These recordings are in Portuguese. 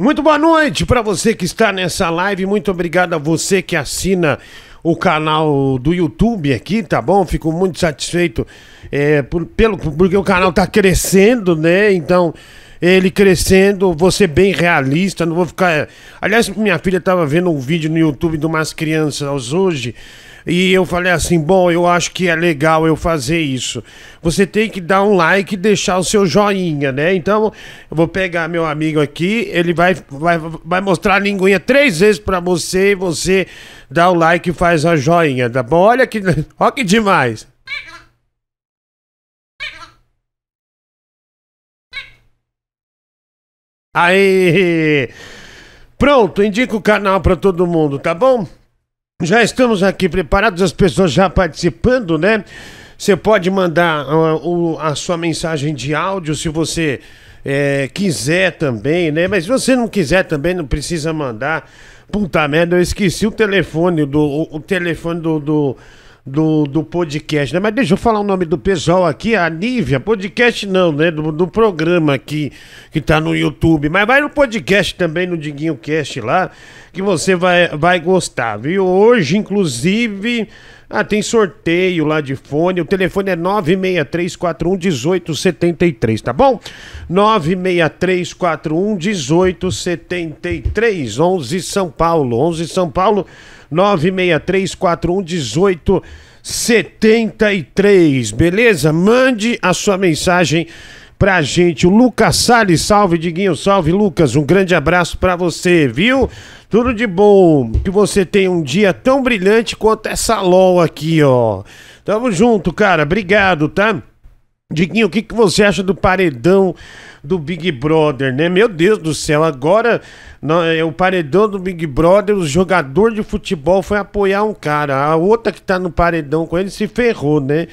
Muito boa noite para você que está nessa live. Muito obrigado a você que assina o canal do YouTube aqui, tá bom? Fico muito satisfeito é, por, pelo, porque o canal está crescendo, né? Então, ele crescendo, você bem realista, não vou ficar. É, aliás, minha filha estava vendo um vídeo no YouTube de umas crianças hoje e eu falei assim: bom, eu acho que é legal eu fazer isso. Você tem que dar um like e deixar o seu joinha, né? Então, eu vou pegar meu amigo aqui, ele vai, vai, vai mostrar a linguinha três vezes para você e você dá o like e faz a joinha, tá bom? Olha que, olha que demais. Aí! Pronto, indica o canal para todo mundo, tá bom? Já estamos aqui preparados, as pessoas já participando, né? Você pode mandar a, ah, a sua mensagem de áudio se você é, quiser também, né? Mas se você não quiser também, não precisa mandar. Puta merda, eu esqueci o telefone do. O, o telefone do, do do, do podcast, né? Mas deixa eu falar o nome do pessoal aqui, a Nívia, podcast não, né? Do, do programa aqui, que tá no YouTube. Mas vai no podcast também, no Diguinho Cast lá, que você vai, vai gostar, viu? Hoje, inclusive, ah, tem sorteio lá de fone. O telefone é 963411873, tá bom? 963411873, 11 São Paulo, 11 São Paulo. 96341 1873, beleza? Mande a sua mensagem pra gente. O Lucas Salles, salve Diguinho, salve Lucas, um grande abraço para você, viu? Tudo de bom, que você tenha um dia tão brilhante quanto essa LOL aqui, ó. Tamo junto, cara, obrigado, tá? Diguinho, o que, que você acha do paredão do Big Brother, né? Meu Deus do céu, agora não, é, o paredão do Big Brother, o jogador de futebol foi apoiar um cara, a outra que tá no paredão com ele se ferrou, né?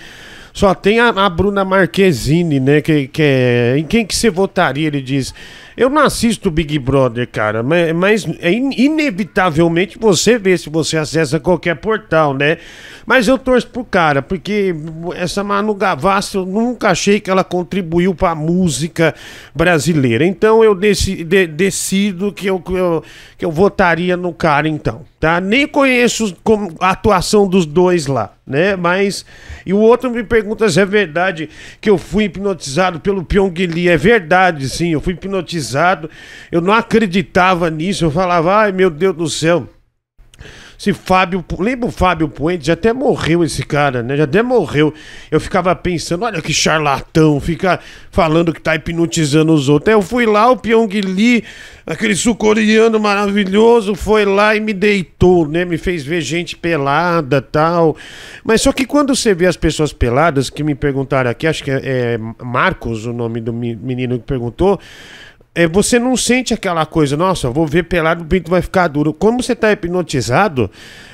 Só tem a, a Bruna Marquezine, né? Que, que é, em quem que você votaria, ele diz... Eu não assisto Big Brother, cara, mas, mas é in, inevitavelmente você vê se você acessa qualquer portal, né? Mas eu torço pro cara, porque essa Manu Gavassi eu nunca achei que ela contribuiu pra música brasileira. Então eu deci, de, decido que eu, que eu, que eu votaria no cara, então, tá? Nem conheço a atuação dos dois lá né? Mas. E o outro me pergunta se é verdade que eu fui hipnotizado pelo Pyong Lee. É verdade, sim. Eu fui hipnotizado realizado. Eu não acreditava nisso, eu falava, ai meu Deus do céu. Se Fábio. Lembra o Fábio Puente? Já até morreu esse cara, né? Já até morreu. Eu ficava pensando, olha que charlatão, fica falando que tá hipnotizando os outros. Aí eu fui lá, o Pyong Lee, aquele sul-coreano maravilhoso, foi lá e me deitou, né? Me fez ver gente pelada tal. Mas só que quando você vê as pessoas peladas, que me perguntaram aqui, acho que é, é Marcos o nome do menino que perguntou é, você não sente aquela coisa, nossa, vou ver pelado, o pinto vai ficar duro. Como você está hipnotizado,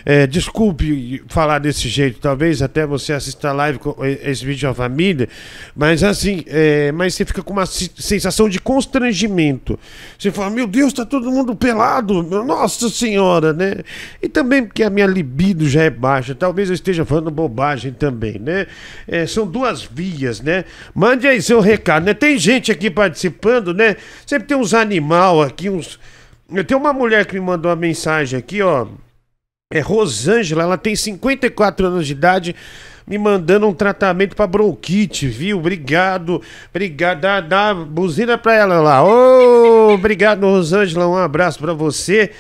é, desculpe falar desse jeito, talvez até você assista a live, esse vídeo à família, mas assim, é, mas você fica com uma sensação de constrangimento. Você fala, meu Deus, tá todo mundo pelado, nossa senhora, né? E também porque a minha libido já é baixa, talvez eu esteja falando bobagem também, né? É, são duas vias, né? Mande aí seu recado, né? Tem gente aqui participando, né? Sempre tem uns animal aqui, uns. Eu tenho uma mulher que me mandou uma mensagem aqui, ó é Rosângela, ela tem 54 anos de idade, me mandando um tratamento para bronquite, viu? Obrigado, obrigado. Dá, dá buzina para ela lá. Ô, obrigado, Rosângela, um abraço para você.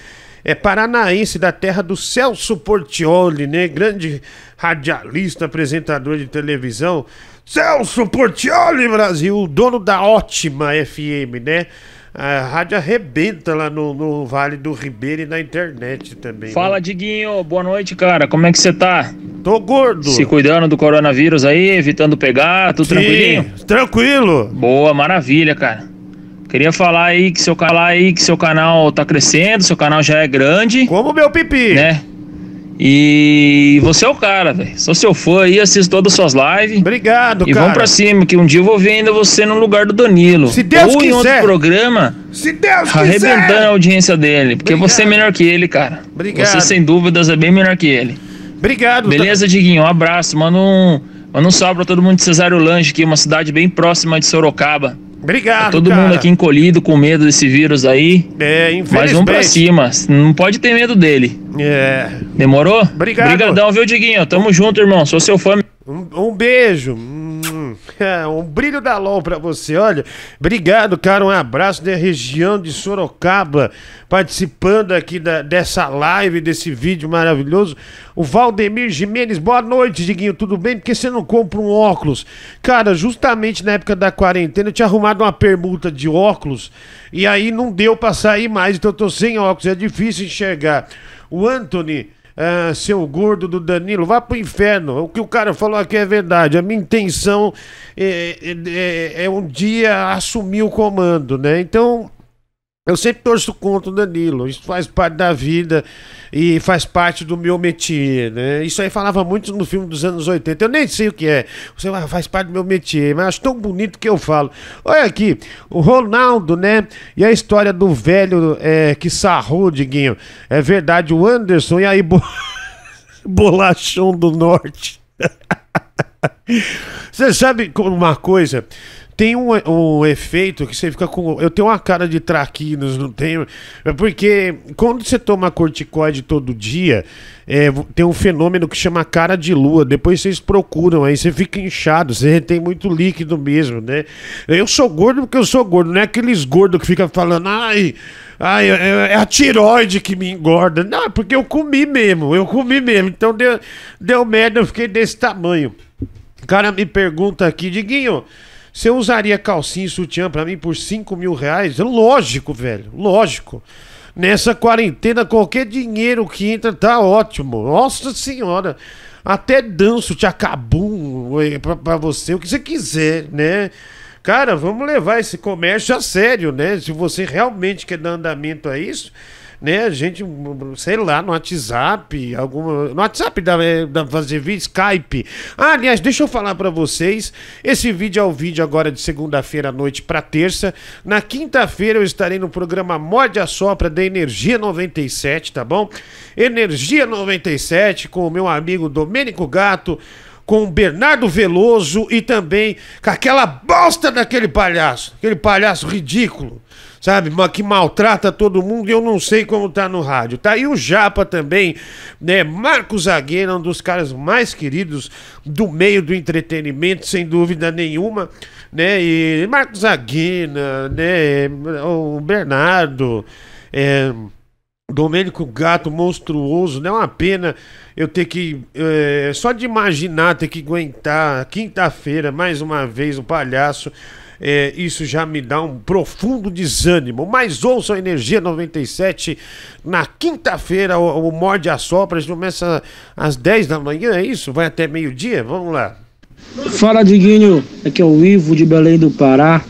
É paranaense da terra do Celso Portioli, né? Grande radialista, apresentador de televisão. Celso Portioli Brasil, dono da Ótima FM, né? A rádio arrebenta lá no, no Vale do Ribeiro e na internet também. Fala, né? Diguinho. Boa noite, cara. Como é que você tá? Tô gordo. Se cuidando do coronavírus aí, evitando pegar, tudo Sim, tranquilinho? Tranquilo. Boa, maravilha, cara. Queria falar aí que seu canal aí que seu canal tá crescendo, seu canal já é grande. Como meu pipi. Né? E você é o cara, velho. Sou seu fã aí, assisto todas as suas lives. Obrigado, e cara. E vamos pra cima, que um dia eu vou ver ainda você no lugar do Danilo. Se Deus ou quiser. em outro programa. Se Deus arrebentando a audiência dele. Porque Obrigado. você é melhor que ele, cara. Obrigado. Você, sem dúvidas, é bem melhor que ele. Obrigado, Beleza, Diguinho? Um abraço. Manda um, manda um salve pra todo mundo de Cesário Lange, que é uma cidade bem próxima de Sorocaba. Obrigado. Tá todo cara. mundo aqui encolhido com medo desse vírus aí. É, infelizmente. Mas um pra cima. Não pode ter medo dele. É. Demorou? Obrigado. Obrigadão, viu, Diguinho? Tamo junto, irmão. Sou seu fã. Um, um beijo. É, um brilho da LOL pra você, olha. Obrigado, cara. Um abraço da região de Sorocaba, participando aqui da, dessa live, desse vídeo maravilhoso. O Valdemir Jimenez, boa noite, Diguinho. Tudo bem? Por que você não compra um óculos? Cara, justamente na época da quarentena eu tinha arrumado uma permuta de óculos e aí não deu pra sair mais, então eu tô sem óculos. É difícil enxergar. O Anthony. É, seu gordo do Danilo, vá pro inferno. O que o cara falou aqui é verdade. A minha intenção é, é, é, é um dia assumir o comando, né? Então, eu sempre torço contra o Danilo, isso faz parte da vida e faz parte do meu métier, né? Isso aí falava muito no filme dos anos 80, eu nem sei o que é, você faz parte do meu métier, mas acho tão bonito que eu falo. Olha aqui, o Ronaldo, né? E a história do velho é, que sarrou, Diguinho, é verdade, o Anderson e aí bo... Bolachão do Norte. você sabe uma coisa? tem um, um efeito que você fica com. Eu tenho uma cara de traquinas, não tenho. É porque quando você toma corticoide todo dia, é, tem um fenômeno que chama cara de lua. Depois vocês procuram aí, você fica inchado, você retém muito líquido mesmo, né? Eu sou gordo porque eu sou gordo, não é aqueles gordos que ficam falando, ai. Ai, é, é a tiroide que me engorda. Não, é porque eu comi mesmo, eu comi mesmo. Então deu, deu merda, eu fiquei desse tamanho. O cara me pergunta aqui, Diguinho, você usaria calcinha e sutiã pra mim por 5 mil reais? Lógico, velho. Lógico. Nessa quarentena, qualquer dinheiro que entra tá ótimo. Nossa senhora. Até danço te pra, pra você, o que você quiser, né? Cara, vamos levar esse comércio a sério, né? Se você realmente quer dar andamento a isso, né? A gente, sei lá, no WhatsApp, alguma. No WhatsApp da da fazer vídeo, Skype. Ah, aliás, deixa eu falar para vocês. Esse vídeo é o vídeo agora de segunda-feira à noite para terça. Na quinta-feira eu estarei no programa Morde a Sopra da Energia 97, tá bom? Energia 97 com o meu amigo Domênico Gato com Bernardo Veloso e também com aquela bosta daquele palhaço, aquele palhaço ridículo sabe, que maltrata todo mundo e eu não sei como tá no rádio. Tá aí o Japa também, né? Marcos Zagueira, é um dos caras mais queridos do meio do entretenimento, sem dúvida nenhuma, né? E Marcos Zagueira, né? O Bernardo, é... Domênico Gato, monstruoso, né? É uma pena eu ter que. É, só de imaginar ter que aguentar quinta-feira, mais uma vez, o um palhaço é, isso já me dá um profundo desânimo. Mas ouçam a Energia 97 na quinta-feira, o, o Morde a Sopra, a gente começa às 10 da manhã, é isso? Vai até meio-dia? Vamos lá. Fala, Diguinho, aqui é o Ivo de Belém do Pará.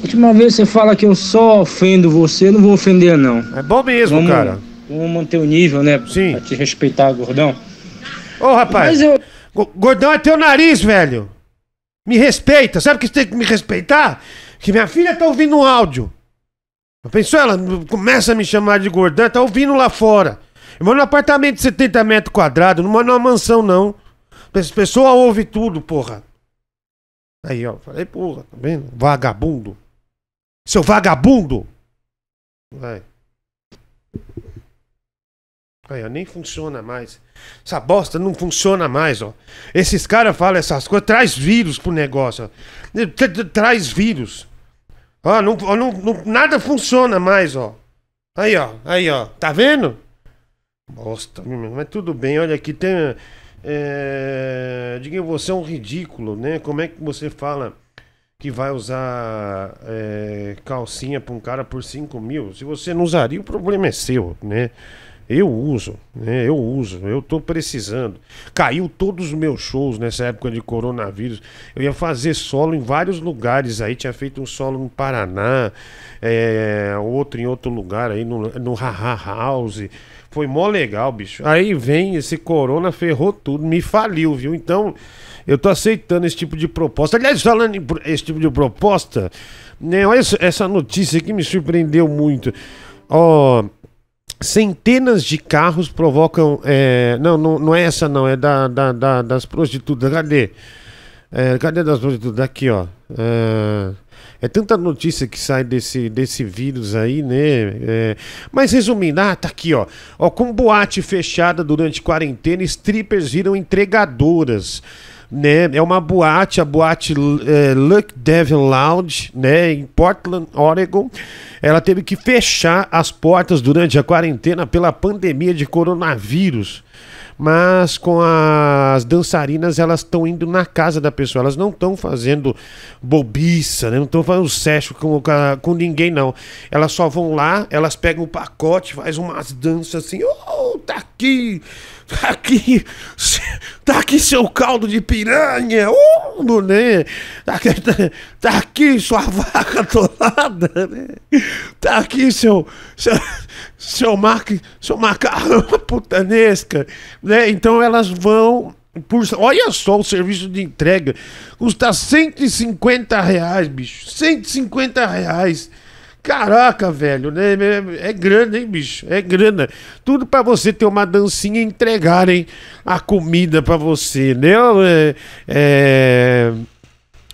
Última vez você fala que eu só ofendo você, não vou ofender, não. É bom mesmo, vamos, cara. Vamos manter o nível, né? Sim. Pra te respeitar, gordão. Ô, rapaz. Eu... Gordão é teu nariz, velho. Me respeita. Sabe que você tem que me respeitar? Que minha filha tá ouvindo um áudio. Pensou? Ela começa a me chamar de gordão, tá ouvindo lá fora. Eu moro num apartamento de 70 metros quadrados, não moro numa mansão, não. As pessoas ouve tudo, porra. Aí, ó, falei, porra, tá vendo? Vagabundo. Seu vagabundo! Vai. Aí, ó, nem funciona mais. Essa bosta não funciona mais, ó. Esses caras falam essas coisas, traz vírus pro negócio, ó. Traz vírus. Ó, não, não, não, nada funciona mais, ó. Aí, ó, aí, ó. Tá vendo? Bosta, mas tudo bem, olha aqui, tem. É, diga você é um ridículo, né? Como é que você fala que vai usar é, calcinha pra um cara por 5 mil? Se você não usaria, o problema é seu, né? Eu uso, né? Eu uso, eu tô precisando. Caiu todos os meus shows nessa época de coronavírus. Eu ia fazer solo em vários lugares aí, tinha feito um solo no Paraná, é, outro em outro lugar aí, no, no House. Foi mó legal, bicho. Aí vem esse corona, ferrou tudo, me faliu, viu? Então, eu tô aceitando esse tipo de proposta. Aliás, falando em esse tipo de proposta, né? Olha essa notícia que me surpreendeu muito. Ó. Oh, Centenas de carros provocam. É, não, não, não é essa, não. É da, da, da das prostitutas. Cadê? É, cadê das prostitutas? Daqui, ó. É, é, tanta notícia que sai desse, desse vírus aí, né? É, mas resumindo, ah, tá aqui, ó. ó. Com boate fechada durante quarentena, strippers viram entregadoras né? É uma boate, a boate é, Luck Devil Lounge, né? Em Portland, Oregon. Ela teve que fechar as portas durante a quarentena pela pandemia de coronavírus. Mas com as dançarinas, elas estão indo na casa da pessoa. Elas não estão fazendo bobiça, né? não estão fazendo sexo com, com ninguém, não. Elas só vão lá, elas pegam o pacote, faz umas danças assim, oh, tá aqui! Tá aqui, tá aqui seu caldo de piranha, uh, do, né? Tá aqui, tá, tá, aqui sua vaca atolada, né? Tá aqui seu, seu, seu, mar, seu macarrão putanesca, né? Então elas vão por, olha só o serviço de entrega. Custa 150 reais, bicho. 150 reais. Caraca, velho, né? É, é, grana, hein, bicho? É grana. Tudo para você ter uma dancinha e entregarem a comida para você, né? É, é...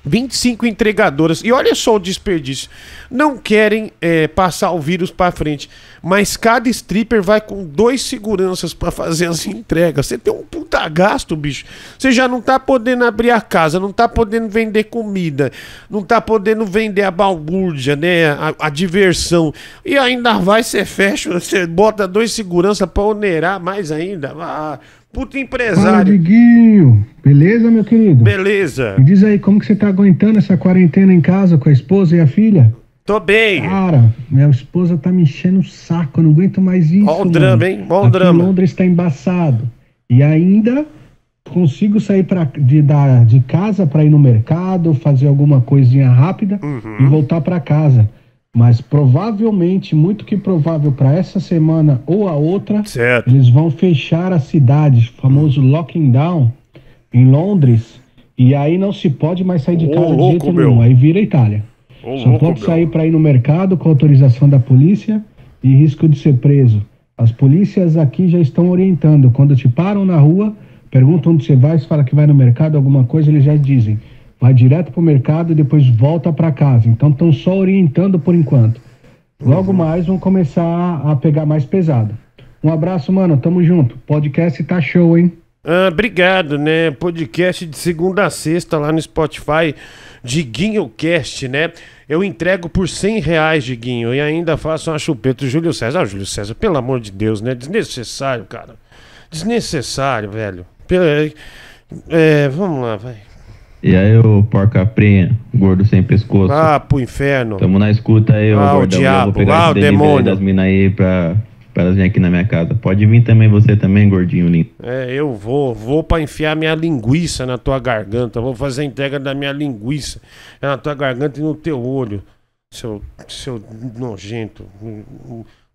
25 entregadoras. E olha só o desperdício. Não querem é, passar o vírus para frente, mas cada stripper vai com dois seguranças para fazer as entregas. Você tem um puta gasto, bicho. Você já não tá podendo abrir a casa, não tá podendo vender comida, não tá podendo vender a balbúrdia, né? A, a diversão. E ainda vai, você fecha, você bota dois seguranças para onerar mais ainda. Ah, puto empresário. Fala, amiguinho. Beleza, meu querido? Beleza. Me diz aí, como que você tá aguentando essa quarentena em casa com a esposa e a filha? Tô bem. Cara, minha esposa tá me enchendo o saco, eu não aguento mais isso. Ó o drama, hein? Ó o drama. Londres tá embaçado. E ainda consigo sair pra, de, da, de casa para ir no mercado, fazer alguma coisinha rápida uhum. e voltar para casa. Mas provavelmente, muito que provável, para essa semana ou a outra, certo. eles vão fechar a cidade, famoso locking down, em Londres. E aí não se pode mais sair de casa de jeito meu. nenhum. Aí vira Itália. Ô, Só louco, pode sair para ir no mercado com autorização da polícia e risco de ser preso. As polícias aqui já estão orientando. Quando te param na rua, perguntam onde você vai, se fala que vai no mercado, alguma coisa, eles já dizem vai direto para o mercado e depois volta para casa. Então estão só orientando por enquanto. Logo uhum. mais vão começar a pegar mais pesado. Um abraço, mano. Tamo junto. Podcast tá show, hein? Ah, obrigado, né? Podcast de segunda a sexta lá no Spotify, Diguinho Cast, né? Eu entrego por 100 reais, Diguinho, e ainda faço uma chupeta. O Júlio César, ah, Júlio César, pelo amor de Deus, né? Desnecessário, cara. Desnecessário, velho. É, vamos lá, vai. E aí, ô porca prenha, gordo sem pescoço. Ah, pro inferno. Tamo na escuta aí, ô ah, gordão. O diabo. vou pegar ah, o demônio. das minas aí pra, pra elas virem aqui na minha casa. Pode vir também você também, gordinho lindo. É, eu vou. Vou pra enfiar minha linguiça na tua garganta. Vou fazer a entrega da minha linguiça na tua garganta e no teu olho. Seu, seu nojento.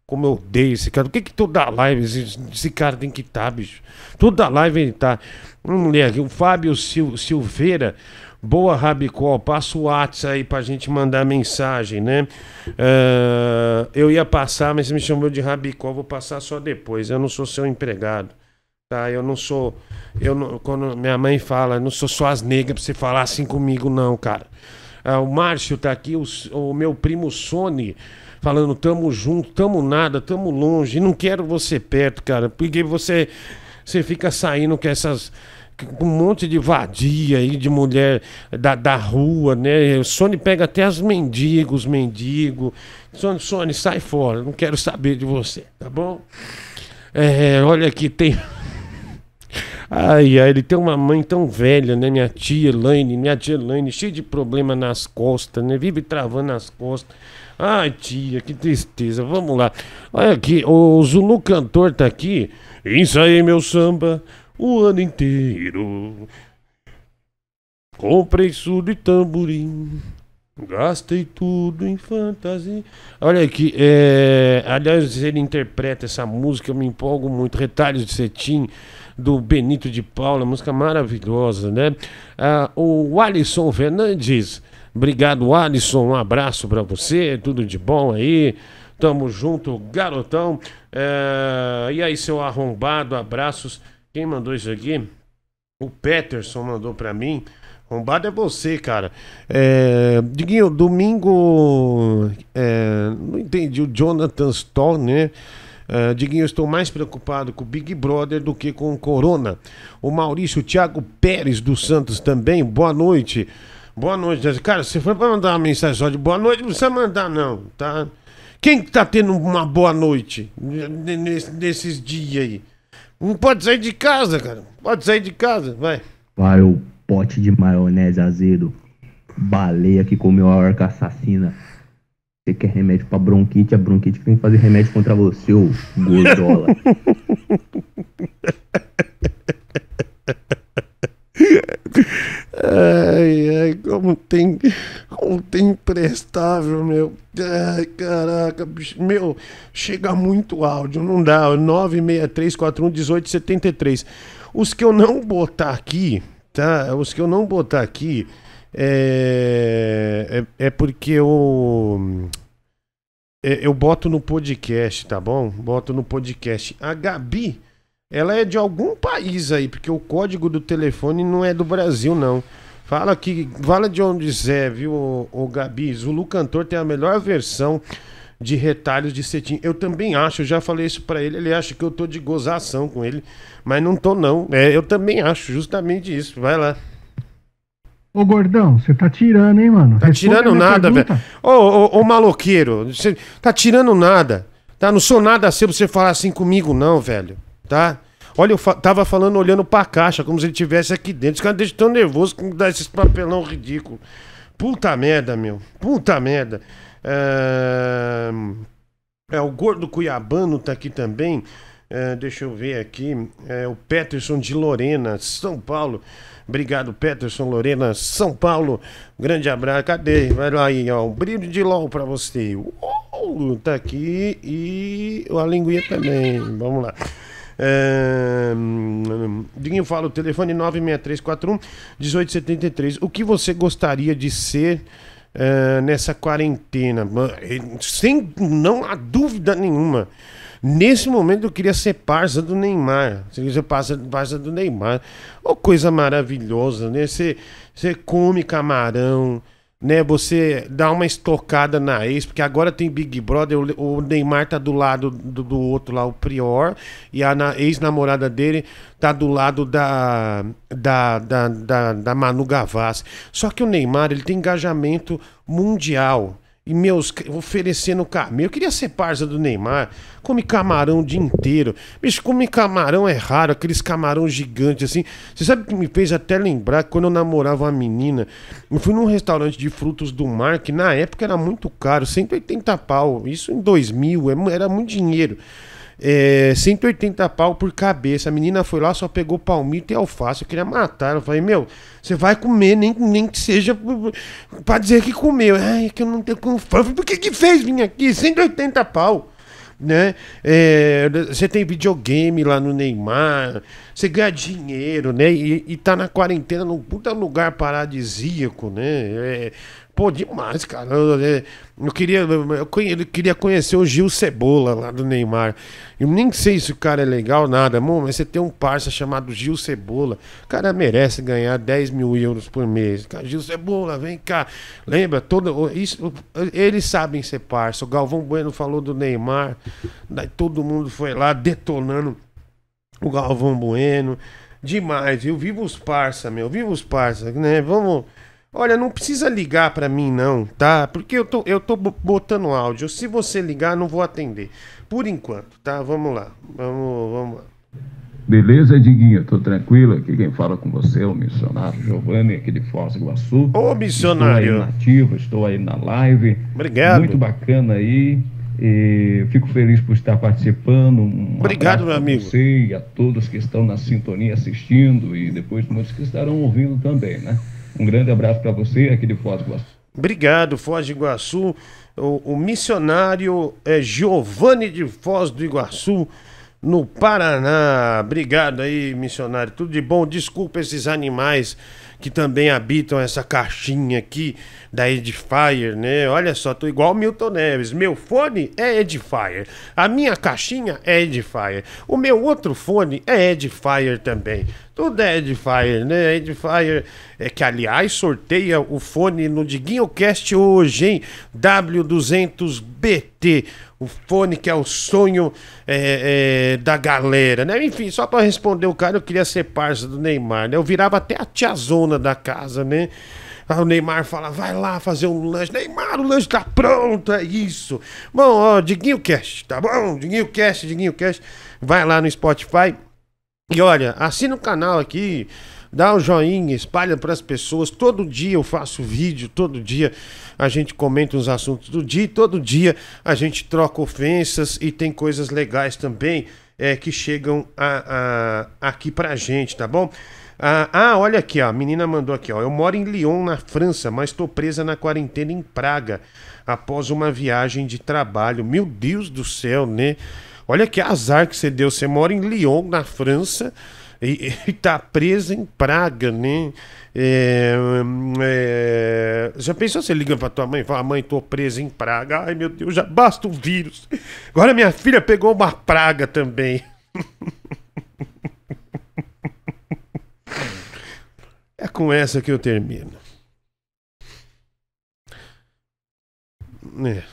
Como eu odeio esse cara. Por que, que toda live esse, esse cara tem que estar, tá, bicho? Toda live ele tá. Mulher, o Fábio Sil, Silveira. Boa, Rabicol Passa o WhatsApp aí pra gente mandar mensagem, né? Uh, eu ia passar, mas você me chamou de Rabicol Vou passar só depois. Eu não sou seu empregado. Tá? Eu não sou. Eu não, quando minha mãe fala, eu não sou só as negras pra você falar assim comigo, não, cara. Uh, o Márcio tá aqui, o, o meu primo Sony falando tamo junto, tamo nada, tamo longe, não quero você perto, cara, porque você, você fica saindo com essas com um monte de vadia aí de mulher da, da rua, né? O Sony pega até as mendigos, mendigo. Sony, Sony, sai fora, não quero saber de você, tá bom? É, olha aqui, tem. Ai, ai, ele tem uma mãe tão velha, né? Minha tia Elaine, minha tia Elaine, cheia de problema nas costas, né? Vive travando as costas. Ai, tia, que tristeza. Vamos lá. Olha aqui, o Zulu cantor tá aqui. Ensaiei meu samba o ano inteiro. Comprei surdo e tamborim. Gastei tudo em fantasia. Olha aqui, é... aliás, ele interpreta essa música, eu me empolgo muito. Retalhos de Cetim, do Benito de Paula, música maravilhosa, né? Ah, o Alisson Fernandes Obrigado, Alisson. Um abraço para você. Tudo de bom aí. Tamo junto, garotão. É... E aí, seu arrombado, abraços. Quem mandou isso aqui? O Peterson mandou para mim. Arrombado é você, cara. É... Diguinho, domingo. É... Não entendi. O Jonathan Stoll, né? Uh, Diguinho, estou mais preocupado com o Big Brother do que com o Corona. O Maurício Thiago Pérez dos Santos também, boa noite. Boa noite. Cara, se for pra mandar uma mensagem só de boa noite, não precisa mandar, não, tá? Quem tá tendo uma boa noite nesses, dias aí? Não pode sair de casa, cara. Pode sair de casa, vai. Vai o pote de maionese azedo. Baleia que comeu a orca assassina. Você quer remédio pra bronquite? A bronquite tem que fazer remédio contra você, ô gordola. Ai, ai, como tem. Como tem imprestável, meu. Ai, caraca, bicho. Meu, chega muito áudio, não dá. 963411873. Os que eu não botar aqui, tá? Os que eu não botar aqui é. É, é porque eu. É, eu boto no podcast, tá bom? Boto no podcast. A Gabi ela é de algum país aí, porque o código do telefone não é do Brasil, não. Fala que. Fala de onde é, viu, o, o Gabi? Zulu Cantor tem a melhor versão de retalhos de cetim. Eu também acho, eu já falei isso para ele, ele acha que eu tô de gozação com ele, mas não tô não. É, eu também acho justamente isso. Vai lá. Ô gordão, você tá tirando, hein, mano? Tá Responde tirando nada, velho. Ô, ô, ô maloqueiro, você tá tirando nada. Tá, não sou nada seu pra você falar assim comigo, não, velho tá? Olha, eu fa tava falando olhando pra caixa, como se ele estivesse aqui dentro. Os caras deixam tão nervoso que dá esses papelão ridículo. Puta merda, meu. Puta merda. É, é o Gordo Cuiabano tá aqui também. É, deixa eu ver aqui. É, o Peterson de Lorena, São Paulo. Obrigado, Peterson Lorena, São Paulo. Grande abraço. Cadê? Vai lá aí, ó. Um brilho de LOL pra você. Uou, tá aqui. E a linguinha também. Vamos lá. É... Diguinho fala, o telefone 96341 1873. O que você gostaria de ser é, nessa quarentena? Sem, não há dúvida nenhuma. Nesse momento eu queria ser parça do Neymar. Você queria ser parça, parça do Neymar. Oh, coisa maravilhosa, né? você come camarão né, você dá uma estocada na ex, porque agora tem Big Brother, o Neymar tá do lado do, do outro lá, o Prior, e a ex-namorada dele tá do lado da, da, da, da, da Manu Gavassi. Só que o Neymar, ele tem engajamento mundial. E meus, oferecendo caminho. Eu queria ser parça do Neymar. Come camarão o dia inteiro. Bicho, come camarão é raro, aqueles camarão gigantes assim. Você sabe que me fez até lembrar que quando eu namorava uma menina, eu fui num restaurante de frutos do mar, que na época era muito caro, 180 pau. Isso em 2000, é era muito dinheiro. É, 180 pau por cabeça. A menina foi lá, só pegou palmito e alface. Eu queria matar. Eu falei, meu, você vai comer, nem, nem que seja pra dizer que comeu. Ai, é que eu não tenho Falei, Por que que fez vir aqui? 180 pau. Né? É, você tem videogame lá no Neymar, você ganha dinheiro, né? E, e tá na quarentena num puta lugar paradisíaco, né? É, Pô, demais, cara. Eu, é, eu queria, eu, eu queria conhecer o Gil Cebola lá do Neymar. Eu nem sei se o cara é legal, nada. Mô, mas você tem um parça chamado Gil Cebola. O cara merece ganhar 10 mil euros por mês. Cara, Gil Cebola, vem cá. Lembra? Todo, isso, eles sabem ser parça. O Galvão Bueno falou do Neymar. Daí todo mundo foi lá detonando o Galvão Bueno. Demais, viu? Viva os parça, meu. Viva os parça, né? Vamos Olha, não precisa ligar para mim não, tá? Porque eu tô, eu tô botando áudio. Se você ligar, não vou atender. Por enquanto, tá? Vamos lá. Vamos, vamos lá. Beleza, Diguinho? Tô tranquilo. Aqui quem fala com você é o missionário Giovanni, aqui de Foz do Iguaçu. Ô, missionário! Estou aí nativo, estou aí na live. Obrigado. Muito bacana aí. E fico feliz por estar participando. Um Obrigado, meu amigo. Você e a todos que estão na sintonia assistindo e depois muitos que estarão ouvindo também, né? Um grande abraço para você aqui de Foz do Iguaçu. Obrigado, Foz do Iguaçu. O, o missionário é Giovanni de Foz do Iguaçu, no Paraná. Obrigado aí, missionário. Tudo de bom. Desculpa esses animais que também habitam essa caixinha aqui da Edifier, né? Olha só, tô igual Milton Neves. Meu fone é Edifier. A minha caixinha é Edifier. O meu outro fone é Edifier também. Tudo é Edifier, né? Edifier é que, aliás, sorteia o fone no Diguinho Cast hoje, hein? W200BT. O fone que é o sonho é, é, da galera, né? Enfim, só para responder o cara, eu queria ser parça do Neymar, né? Eu virava até a tiazona dona da casa, né? Aí o Neymar fala, vai lá fazer um lanche. Neymar, o lanche tá pronto, é isso. Bom, ó, Diguinho Cash, tá bom? Diguinho Cash, Diguinho Cash. Vai lá no Spotify. E olha, assina o canal aqui, dá um joinha, espalha para as pessoas. Todo dia eu faço vídeo, todo dia a gente comenta uns assuntos do dia, todo dia a gente troca ofensas e tem coisas legais também é, que chegam a, a, aqui pra gente, tá bom? Ah, ah, olha aqui, ó, a menina mandou aqui, ó. Eu moro em Lyon, na França, mas estou presa na quarentena em Praga após uma viagem de trabalho. Meu Deus do céu, né? Olha que azar que você deu. Você mora em Lyon, na França, e, está presa em Praga, né? É, é... Já pensou você liga para tua mãe e fala: Mãe, tô presa em Praga. Ai meu Deus, já basta o vírus. Agora minha filha pegou uma praga também. É com essa que eu termino. É.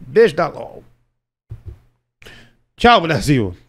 Beijo da LOL. Tchau, Brasil.